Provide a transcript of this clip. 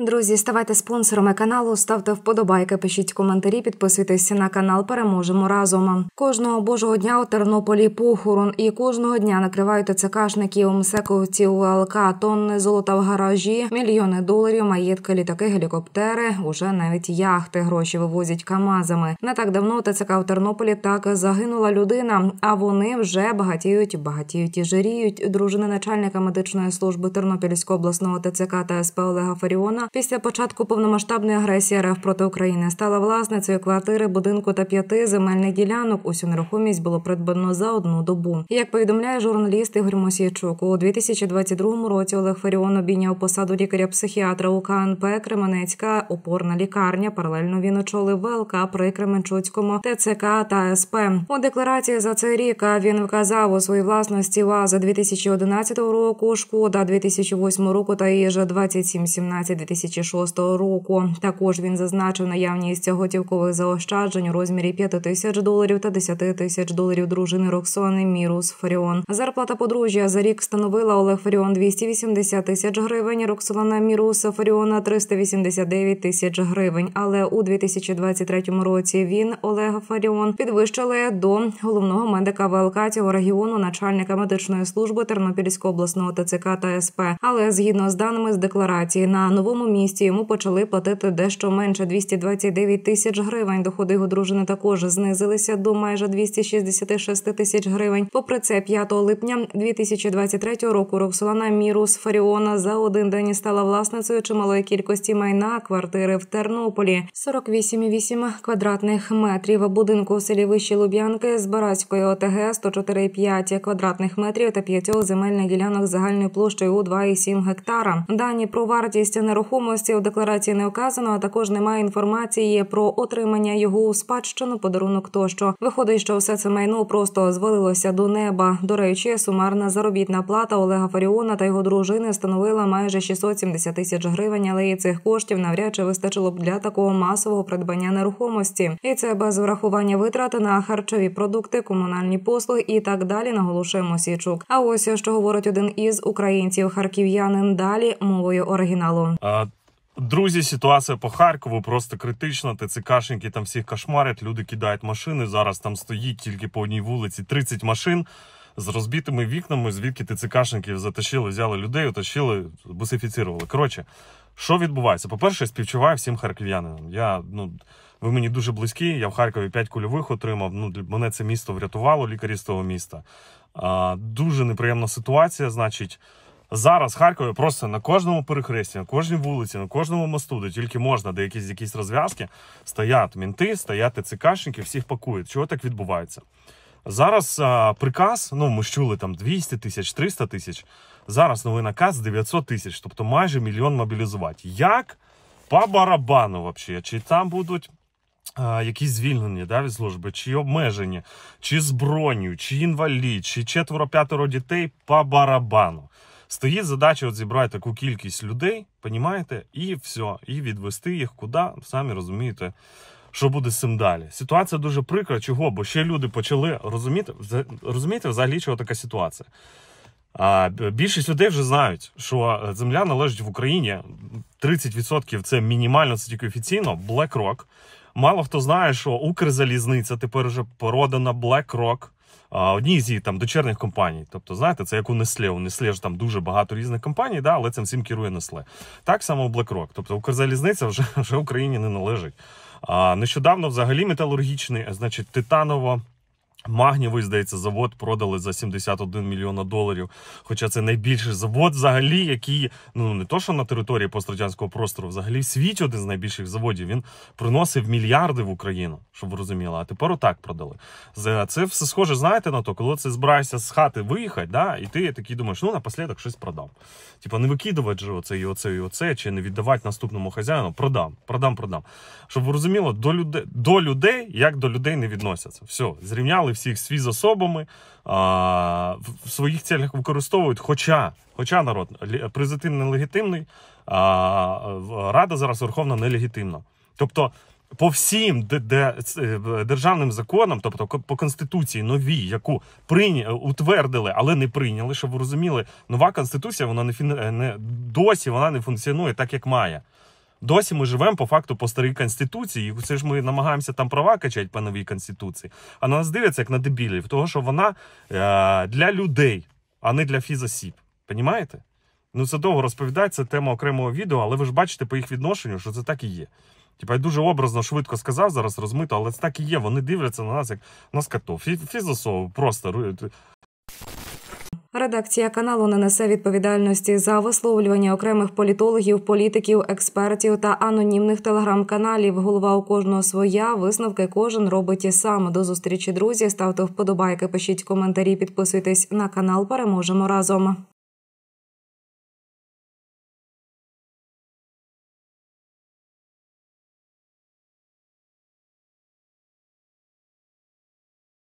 Друзі, ставайте спонсорами каналу, ставте вподобайки, пишіть коментарі, підписуйтесь на канал. Переможемо разом. Кожного божого дня у Тернополі похорон і кожного дня накривають у мсековців, ЛК, тонни золота в гаражі, мільйони доларів, маєтки, літаки, гелікоптери. Уже навіть яхти гроші вивозять камазами. Не так давно ТЦК в Тернополі так загинула людина. А вони вже багатіють, багатіють і жиріють. Дружини начальника медичної служби Тернопільського обласного ТЦК та СП Олега Фаріона після початку повномасштабної агресії РФ проти України стала власницею квартири, будинку та п'яти земельних ділянок. Усю нерухомість було придбано за одну добу. Як повідомляє журналіст Ігор Мосійчук, у 2022 році Олег Феріон обійняв посаду лікаря-психіатра УКНП, Кременецька опорна лікарня. Паралельно він очолив ВЛК при Кременчуцькому ТЦК та СП. У декларації за цей рік він вказав у своїй власності ВАЗа 2011 року, шкода 2008 року та іж 2717 2017 2006 року. Також він зазначив наявність готівкових заощаджень у розмірі 5 тисяч доларів та 10 тисяч доларів дружини Роксони Мірус Фаріон. Зарплата подружжя за рік становила Олег Фаріон 280 тисяч гривень. Роксолана Міруса Фаріона 389 тисяч гривень. Але у 2023 році він Олег Фаріон підвищили до головного медика ВЛК цього регіону, начальника медичної служби Тернопільського обласного ТЦК та СП. Але згідно з даними з декларації на новому місті йому почали платити дещо менше 229 тисяч гривень. Доходи його дружини також знизилися до майже 266 тисяч гривень. Попри це, 5 липня 2023 року Роксолана Мірус Фаріона за один день стала власницею чималої кількості майна квартири в Тернополі. 48,8 квадратних метрів будинку у селі Вищі Луб'янки з Барацької ОТГ 104,5 квадратних метрів та п'ятьох земельних ділянок загальною площею у 2,7 гектара. Дані про вартість нерухомості нерухомості у декларації не вказано, а також немає інформації про отримання його у спадщину, подарунок тощо. Виходить, що все це майно просто звалилося до неба. До речі, сумарна заробітна плата Олега Фаріона та його дружини становила майже 670 тисяч гривень, але і цих коштів навряд чи вистачило б для такого масового придбання нерухомості. І це без врахування витрат на харчові продукти, комунальні послуги і так далі. Наголошує Мосійчук. А ось що говорить один із українців харків'янин далі мовою оригіналу. А Друзі, ситуація по Харкову просто критична. ТЦКшники там всіх кошмарять. Люди кидають машини. Зараз там стоїть тільки по одній вулиці 30 машин з розбитими вікнами, звідки ТЦКшників затащили, взяли людей, отащили, бусифіцірували. Коротше, що відбувається? По-перше, співчуваю всім харків'янинам. Я ну ви мені дуже близькі. Я в Харкові 5 кульових отримав. Ну мене це місто врятувало, лікарі з того міста. А, Дуже неприємна ситуація, значить. Зараз в Харкові просто на кожному перехресті, на кожній вулиці, на кожному мосту, де тільки можна, де якісь якісь розв'язки, стоять мінти, стоять ТЦКшники, всіх пакують. Чого так відбувається? Зараз а, приказ, ну ми ж чули там 200 тисяч, 300 тисяч. Зараз новий наказ 900 тисяч, тобто майже мільйон мобілізувати. Як по барабану, вообще? чи там будуть якісь звільнені да, від служби, чи обмежені, чи з броню, чи інвалід, чи четверо-п'ятеро дітей по барабану. Стоїть задача от зібрати таку кількість людей, понімаєте, і все, і відвести їх куди, самі розумієте, що буде з цим далі. Ситуація дуже прикра. Чого? Бо ще люди почали розуміти, розумієте, взагалі чого така ситуація. А більшість людей вже знають, що е, земля належить в Україні 30% це мінімально, це тільки офіційно. BlackRock. Мало хто знає, що Укрзалізниця тепер вже породана BlackRock одній з її там дочерних компаній. Тобто, знаєте, це як у Несле. У Несле ж там дуже багато різних компаній, да, але цим всім керує Несле. Так само у BlackRock. Тобто Укрзалізниця вже вже Україні не належить. А нещодавно, взагалі, металургічний, значить, титаново. Магнівий, здається, завод продали за 71 мільйона доларів. Хоча це найбільший завод, взагалі, який ну не то, що на території пострадянського простору, взагалі в світі один з найбільших заводів. Він приносив мільярди в Україну, щоб ви розуміли. А тепер отак продали. Це все схоже, знаєте, на то, коли ти збираєшся з хати виїхати, да, і ти такий думаєш, ну напослідок щось продам. Типа не викидувати же оце і оце, і оце, чи не віддавати наступному хазяїну. Продам, продам, продам. Щоб ви розуміли, до людей до людей, як до людей не відносяться. Все, зрівняли об'єднали всіх свізособами, а, в своїх цілях використовують. Хоча хоча народ президент нелегітимний, а рада зараз верховна нелегітимна. Тобто. По всім е, державним законам, тобто по конституції новій, яку прийняли, утвердили, але не прийняли, щоб ви розуміли, нова конституція вона не, е, не досі вона не функціонує так, як має. Досі ми живемо по факту по старій конституції. і все ж ми намагаємося там права качати по новій конституції. А на нас дивляться як на дебілів, того що вона е, для людей, а не для фізосіб. Понімаєте? Ну це довго розповідати, це тема окремого відео, але ви ж бачите по їх відношенню, що це так і є. Типа я дуже образно, швидко сказав, зараз розмито, але це так і є. Вони дивляться на нас як на скотов. фізосово просто Редакція каналу не несе відповідальності за висловлювання окремих політологів, політиків, експертів та анонімних телеграм-каналів. Голова у кожного своя. Висновки кожен робить і сам. До зустрічі друзі. Ставте вподобайки, пишіть коментарі, підписуйтесь на канал. Переможемо разом.